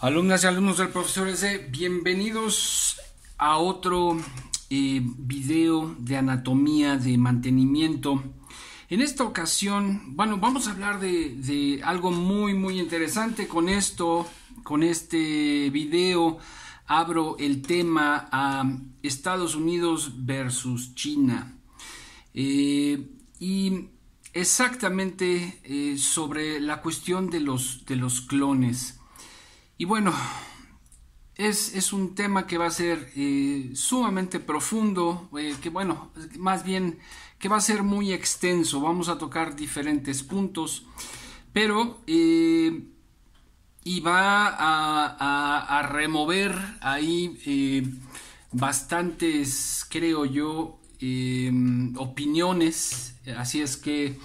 Alumnas y alumnos del profesor Eze, bienvenidos a otro eh, video de anatomía de mantenimiento. En esta ocasión, bueno, vamos a hablar de, algo muy, muy interesante. Con esto, con este video, abro el tema a Estados Unidos versus China. Eh, y exactamente eh, sobre la cuestión los, de los clones. Y bueno, es, un tema que va a ser eh, sumamente profundo, eh, que bueno, más bien que va a ser muy extenso, vamos a tocar diferentes puntos, pero eh, y va a remover ahí bastantes, creo yo, opiniones, así es que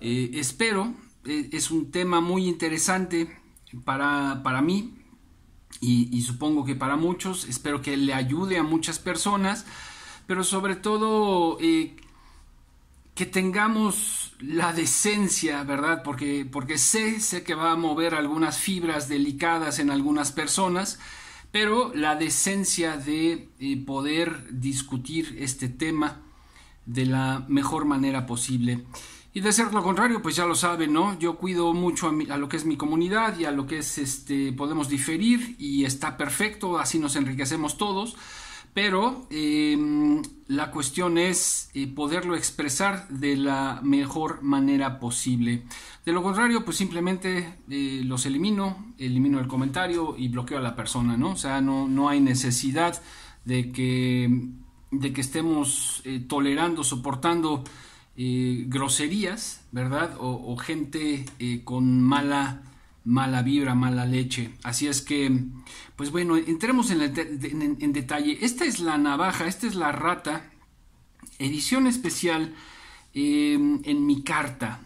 espero, es un tema muy interesante para, para mí y, supongo que para muchos, espero que le ayude a muchas personas, pero sobre todo eh, que tengamos la decencia, ¿verdad? Porque, porque sé, sé que va a mover algunas fibras delicadas en algunas personas, pero la decencia de eh, poder discutir este tema de la mejor manera posible. Y de ser lo contrario, pues ya lo saben, ¿no? Yo cuido mucho a, lo que es mi comunidad y a lo que es, este, podemos diferir y está perfecto, así nos enriquecemos todos. Pero em, la cuestión es eh, poderlo expresar de la mejor manera posible. De lo contrario, pues simplemente eh, los elimino, elimino el comentario y bloqueo a la persona, ¿no? O sea, no, no hay necesidad de que, de que estemos eh, tolerando, soportando eh, groserías, ¿verdad? O, gente eh, con mala, mala vibra, mala leche. Así es que, pues bueno, entremos en, detalle. Esta es la navaja, esta es la rata, edición especial em, en mi carta.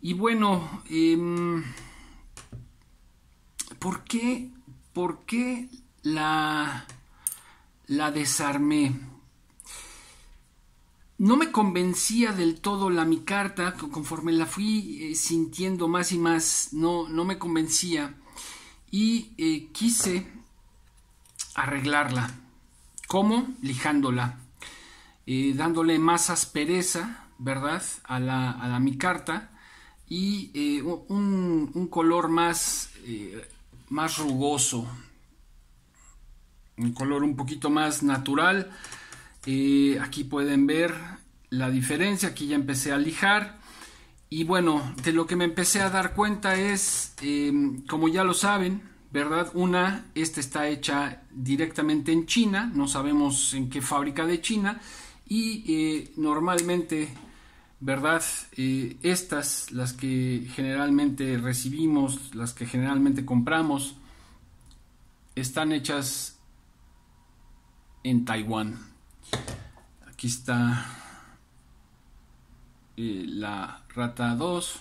Y bueno, em, ¿por qué, por qué la, la desarmé? no me convencía del todo la mi carta, conforme la fui eh, sintiendo más y más, no, no me convencía y eh, quise arreglarla. ¿Cómo? Lijándola, eh, dándole más aspereza, ¿verdad? A la, a la mi carta y un, un, color más, más rugoso, un color un poquito más natural eh, aquí pueden ver la diferencia, aquí ya empecé a lijar. Y bueno, de lo que me empecé a dar cuenta es, em, como ya lo saben, ¿verdad? Una, esta está hecha directamente en China, no sabemos en qué fábrica de China, y eh, normalmente, ¿verdad? Eh, estas, las que generalmente recibimos, las que generalmente compramos, están hechas en Taiwán, Aquí está eh, la rata 2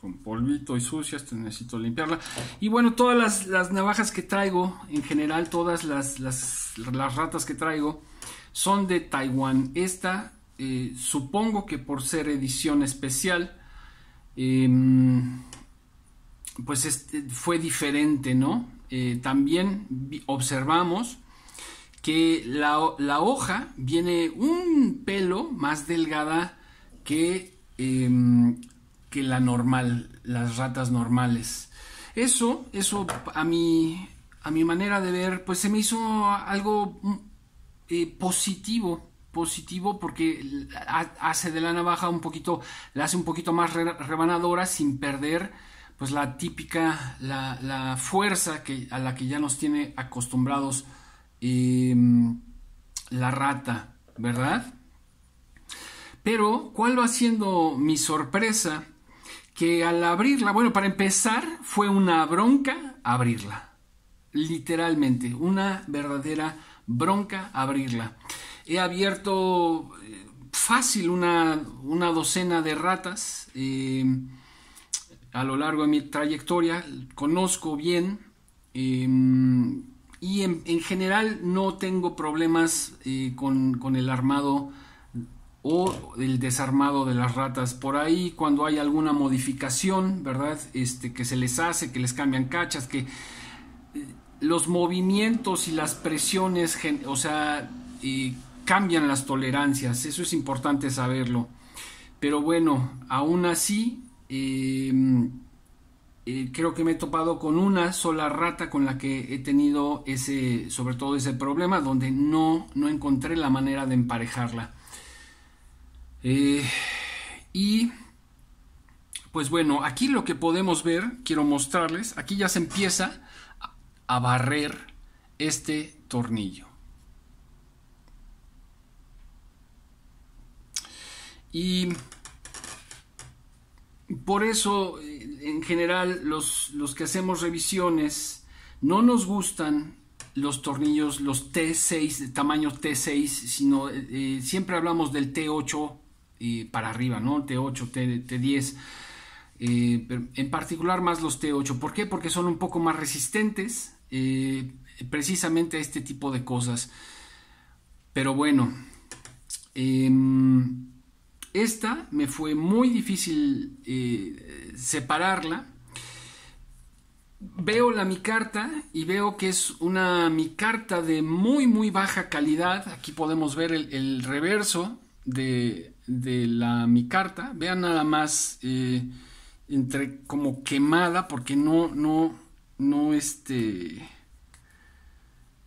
con polvito y sucia, necesito limpiarla. Y bueno, todas las, navajas que traigo, en general todas las, las, ratas que traigo, son de Taiwán. Esta, eh, supongo que por ser edición especial, em, pues fue diferente, ¿no? Eh, también observamos que la, hoja viene un pelo más delgada que, em, que la normal, las ratas normales. Eso, eso a mi, a mi manera de ver, pues se me hizo algo mm, eh, positivo, positivo porque hace de la navaja un poquito, la hace un poquito más rebanadora sin perder pues la típica, la, la fuerza que, a la que ya nos tiene acostumbrados Mm, la rata, ¿verdad? Pero, ¿cuál va siendo mi sorpresa? Que al abrirla, bueno, para empezar, fue una bronca abrirla. Literalmente, una verdadera bronca abrirla. He abierto eh, fácil una, una docena de ratas eh, a lo largo de mi trayectoria. Conozco bien. Eh, y en, general no tengo problemas eh, con, el armado o el desarmado de las ratas. Por ahí cuando hay alguna modificación, ¿verdad? Este, que se les hace, que les cambian cachas, que eh, los movimientos y las presiones, o sea, eh, cambian las tolerancias, eso es importante saberlo. Pero bueno, aún así, em, eh, creo que me he topado con una sola rata con la que he tenido ese, sobre todo ese problema, donde no, no encontré la manera de emparejarla. Eh, y pues bueno, aquí lo que podemos ver, quiero mostrarles, aquí ya se empieza a barrer este tornillo. Y por eso en general los, que hacemos revisiones no nos gustan los tornillos, los T6, de tamaño T6, sino eh, siempre hablamos del T8 y eh, para arriba, ¿no? T8, T, 8 t 10 eh, en particular más los T8. ¿Por qué? Porque son un poco más resistentes precisamente a este tipo de cosas. Pero bueno. Em, esta me fue muy difícil eh, separarla. Veo la mi carta y veo que es una mi carta de muy muy baja calidad. Aquí podemos ver el, reverso de, de, la carta Vean nada más eh, entre como quemada porque no, no, no este...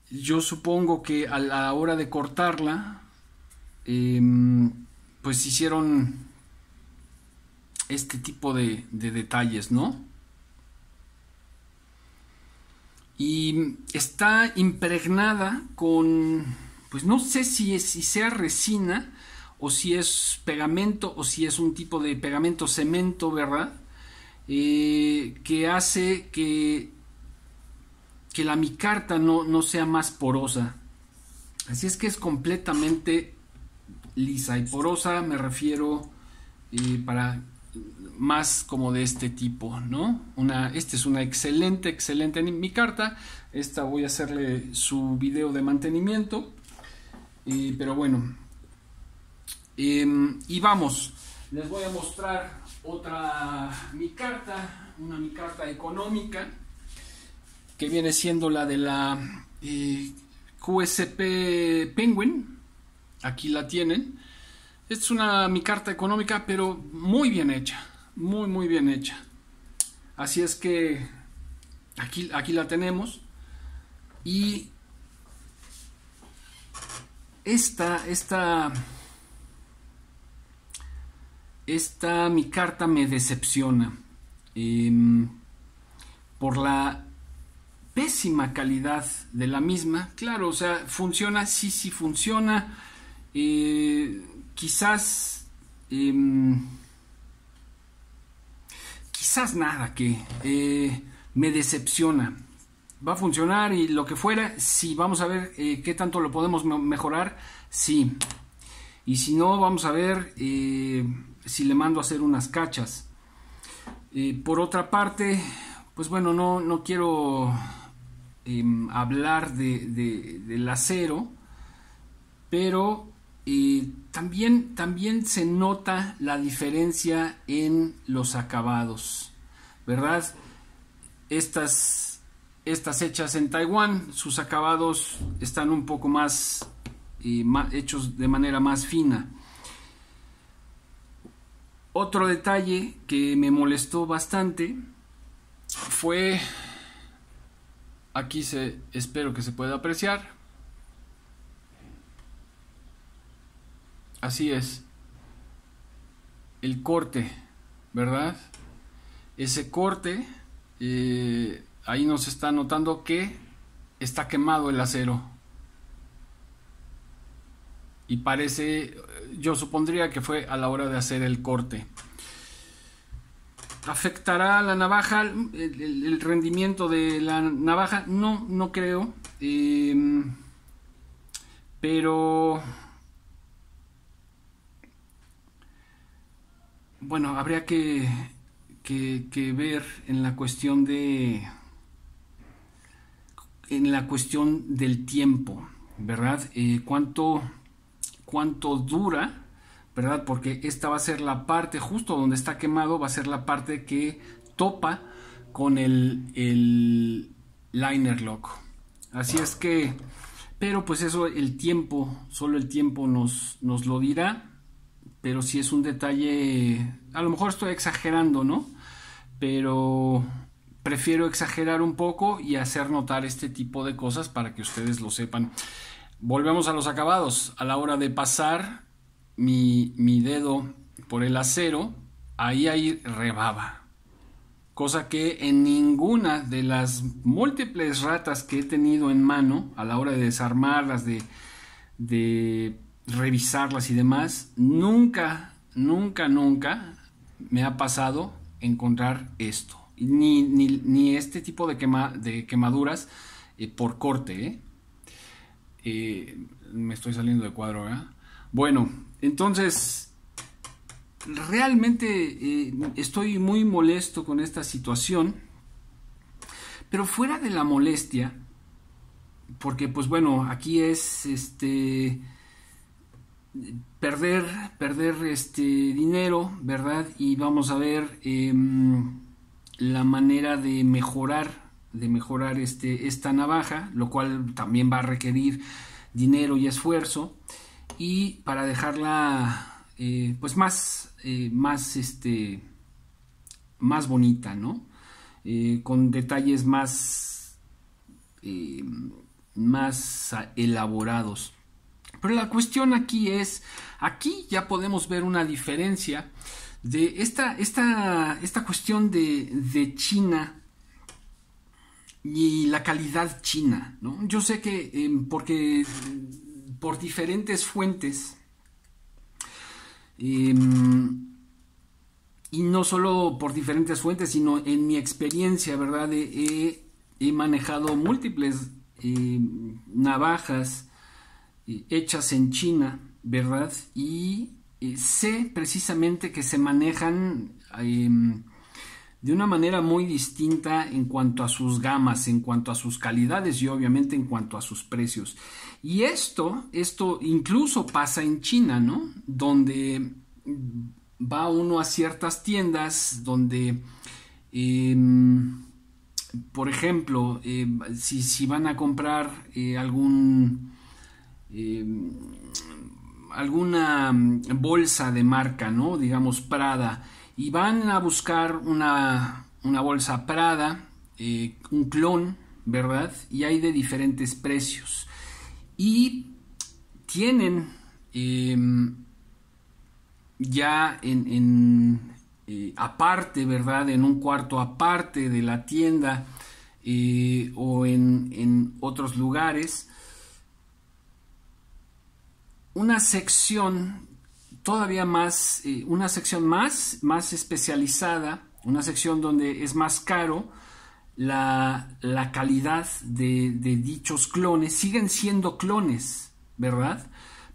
Yo supongo que a la hora de cortarla... Em, pues hicieron este tipo de, detalles, ¿no? Y está impregnada con, pues no sé si, es, si sea resina o si es pegamento o si es un tipo de pegamento cemento, ¿verdad? Eh, que hace que, que la micarta no, no sea más porosa. Así es que es completamente lisa. Y porosa me refiero eh, para más como de este tipo, ¿no? Una, esta es una excelente, excelente mi carta. Esta voy a hacerle su video de mantenimiento. Eh, pero bueno. Em, y vamos. Les voy a mostrar otra mi carta. Una mi carta económica. Que viene siendo la de la eh, QSP Penguin. Aquí la tienen. Es una mi carta económica, pero muy bien hecha. Muy, muy bien hecha. Así es que aquí, aquí la tenemos. Y esta, esta, esta mi carta me decepciona em, por la pésima calidad de la misma. Claro, o sea, funciona, sí, si funciona. Eh, quizás, em, quizás nada que eh, me decepciona. Va a funcionar y lo que fuera, si vamos a ver eh, qué tanto lo podemos mejorar, sí. Y si no, vamos a ver si le mando a hacer unas cachas. por otra parte, pues bueno, no, no quiero em, hablar de, de, del acero, pero y también, también se nota la diferencia en los acabados, ¿verdad? Estas, estas hechas en Taiwán, sus acabados están un poco más, eh, más hechos de manera más fina. Otro detalle que me molestó bastante fue, aquí se, espero que se pueda apreciar, Así es. El corte, ¿verdad? Ese corte, eh, ahí nos está notando que está quemado el acero. Y parece, yo supondría que fue a la hora de hacer el corte. ¿Afectará la navaja el, rendimiento de la navaja? No, no creo. Em, pero bueno, habría que, ver en la cuestión de en la cuestión del tiempo, ¿verdad? Eh, ¿cuánto, ¿Cuánto dura? ¿Verdad? Porque esta va a ser la parte, justo donde está quemado, va a ser la parte que topa con el, el liner lock. Así es que, pero pues eso el tiempo, solo el tiempo nos, nos lo dirá pero si es un detalle, a lo mejor estoy exagerando, ¿no? Pero prefiero exagerar un poco y hacer notar este tipo de cosas para que ustedes lo sepan. Volvemos a los acabados. A la hora de pasar mi, dedo por el acero, ahí hay rebaba. Cosa que en ninguna de las múltiples ratas que he tenido en mano a la hora de desarmarlas, de, de revisarlas y demás, nunca, nunca, nunca me ha pasado encontrar esto. Ni, ni, ni este tipo de, de quemaduras eh, por corte. ¿eh? Eh, me estoy saliendo de cuadro, Bueno, entonces, realmente estoy muy molesto con esta situación. Pero fuera de la molestia, porque pues bueno, aquí es este perder, perder este dinero, ¿verdad? Y vamos a ver em, la manera de mejorar, de mejorar este, esta navaja, lo cual también va a requerir dinero y esfuerzo. Y para dejarla eh, pues más, eh, más, este, más bonita, ¿no? Eh, con detalles más, em, más elaborados. Pero la cuestión aquí es, aquí ya podemos ver una diferencia de esta, esta, cuestión de, China y la calidad china. Yo sé que em, porque por diferentes fuentes em, y no solo por diferentes fuentes, sino en mi experiencia, ¿verdad? He, manejado múltiples em, navajas eh, hechas en China, ¿verdad? Y eh, sé precisamente que se manejan em, de una manera muy distinta en cuanto a sus gamas, en cuanto a sus calidades y obviamente en cuanto a sus precios. Y esto, esto incluso pasa en China, ¿no? Donde va uno a ciertas tiendas donde, em, por ejemplo, eh, si, si, van a comprar algún Em, alguna em, bolsa de marca, ¿no? Digamos Prada. Y van a buscar una, una bolsa Prada, eh, un clon, ¿verdad? Y hay de diferentes precios. Y tienen em, ya en, eh, aparte, ¿verdad? En un cuarto aparte de la tienda eh, o en, en otros lugares, una sección todavía más, eh, una sección más, más especializada, una sección donde es más caro la, calidad de, dichos clones. Siguen siendo clones, ¿verdad?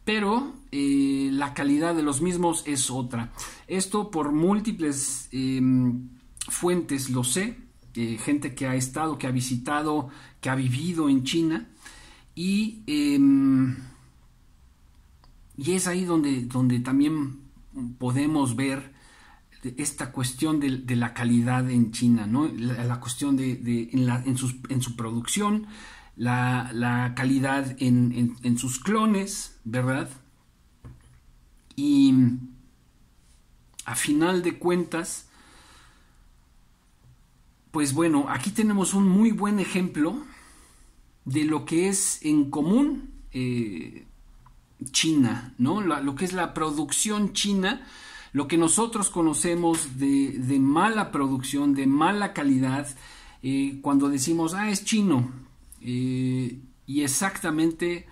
Pero eh, la calidad de los mismos es otra. Esto por múltiples em, fuentes lo sé, gente que ha estado, que ha visitado, que ha vivido en China y em, y es ahí donde, donde también podemos ver esta cuestión de, la calidad en China, ¿no? la, cuestión de, en, su producción, la, calidad en, sus clones, ¿verdad? Y a final de cuentas, pues bueno, aquí tenemos un muy buen ejemplo de lo que es en común. Eh, china, ¿no? lo que es la producción china, lo que nosotros conocemos de, mala producción, de mala calidad, eh, cuando decimos, ah, es chino. Eh, y exactamente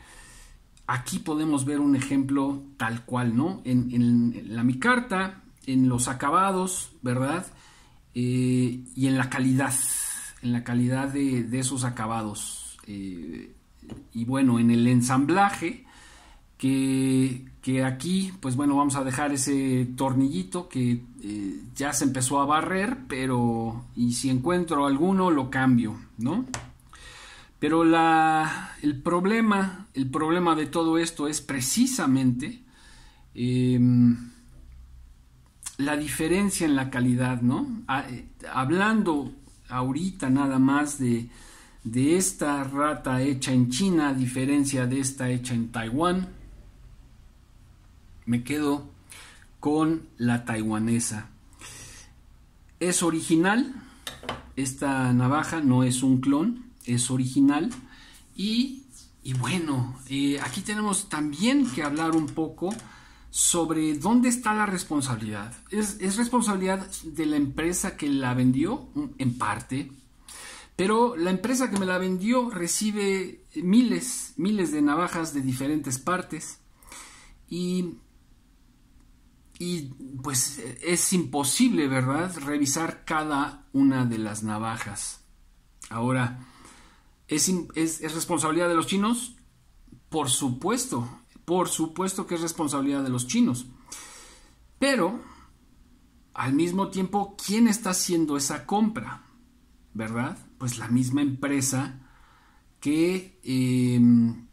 aquí podemos ver un ejemplo tal cual, ¿no? En, la mi carta, en los acabados, ¿verdad? Eh, y en la calidad, en la calidad de esos acabados. y bueno, en el ensamblaje, que, aquí, pues bueno, vamos a dejar ese tornillito que eh, ya se empezó a barrer, pero y si encuentro alguno lo cambio, ¿no? Pero la, el problema, el problema de todo esto es precisamente em, la diferencia en la calidad, ¿no? Ah, eh, hablando ahorita nada más de, de esta rata hecha en China a diferencia de esta hecha en Taiwán, me quedo con la taiwanesa. Es original, esta navaja no es un clon, es original. Y, y bueno, eh, aquí tenemos también que hablar un poco sobre dónde está la responsabilidad. ¿Es, ¿Es, responsabilidad de la empresa que la vendió? Mm, en parte. Pero la empresa que me la vendió recibe miles, miles de navajas de diferentes partes. Y y pues es imposible, ¿verdad? Revisar cada una de las navajas. Ahora, ¿es, responsabilidad de los chinos? Por supuesto, por supuesto que es responsabilidad de los chinos. Pero, al mismo tiempo, ¿quién está haciendo esa compra? ¿Verdad? Pues la misma empresa que, em,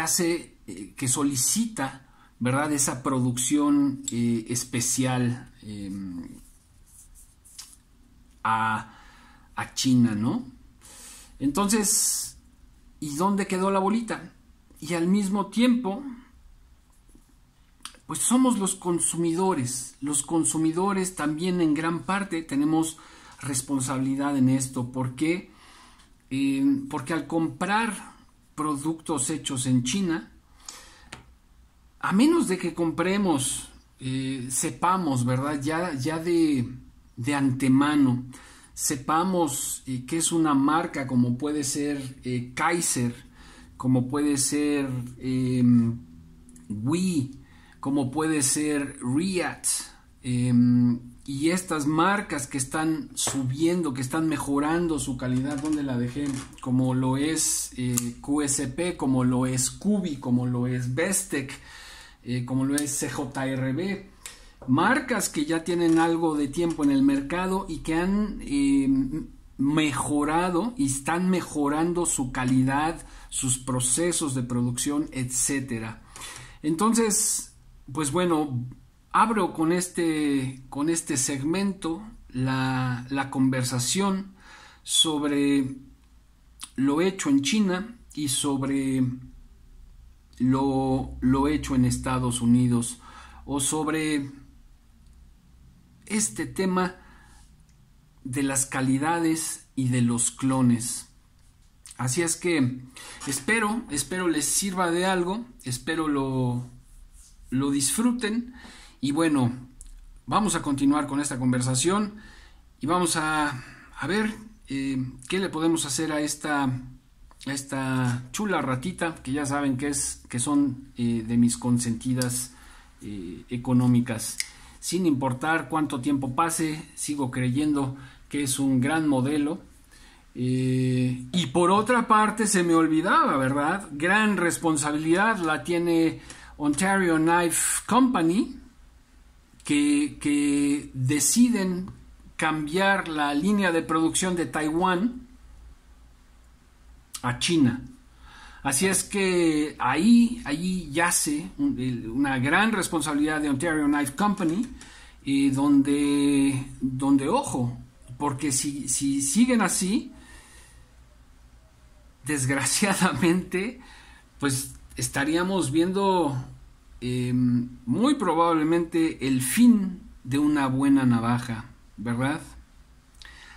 hace, eh, que solicita ¿verdad? Esa producción eh, especial em, a, China, ¿no? Entonces, ¿y dónde quedó la bolita? Y al mismo tiempo, pues somos los consumidores. Los consumidores también en gran parte tenemos responsabilidad en esto. ¿Por qué? Em, porque al comprar productos hechos en China, a menos de que compremos, eh, sepamos, ¿verdad? Ya, ya de, antemano, sepamos eh, que es una marca como puede ser eh, Kaiser, como puede ser em, Wii, como puede ser Riat, em, y estas marcas que están subiendo, que están mejorando su calidad, ¿dónde la dejé? Como lo es QSP, como lo es Kubi, como lo es Bestec eh, como lo es CJRB. Marcas que ya tienen algo de tiempo en el mercado y que han eh, mejorado y están mejorando su calidad, sus procesos de producción, etcétera. Entonces, pues bueno, abro con este, con este segmento la, la conversación sobre lo hecho en China y sobre lo, lo hecho en Estados Unidos o sobre este tema de las calidades y de los clones. Así es que espero, espero les sirva de algo, espero lo, lo disfruten y bueno, vamos a continuar con esta conversación y vamos a, ver eh, qué le podemos hacer a esta esta chula ratita, que ya saben que, es, que son eh, de mis consentidas eh, económicas. Sin importar cuánto tiempo pase, sigo creyendo que es un gran modelo. Eh, y por otra parte, se me olvidaba, ¿verdad? Gran responsabilidad la tiene Ontario Knife Company, que, que deciden cambiar la línea de producción de Taiwán a China. Así es que ahí, ahí yace una gran responsabilidad de Ontario Knife Company, y eh, donde, donde ojo, porque si, siguen así, desgraciadamente, pues estaríamos viendo em, muy probablemente el fin de una buena navaja, ¿verdad?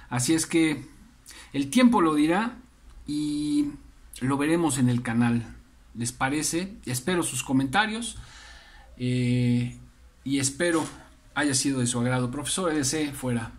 Así es que el tiempo lo dirá, y lo veremos en el canal. ¿Les parece? Espero sus comentarios eh, y espero haya sido de su agrado. Profesor fuera.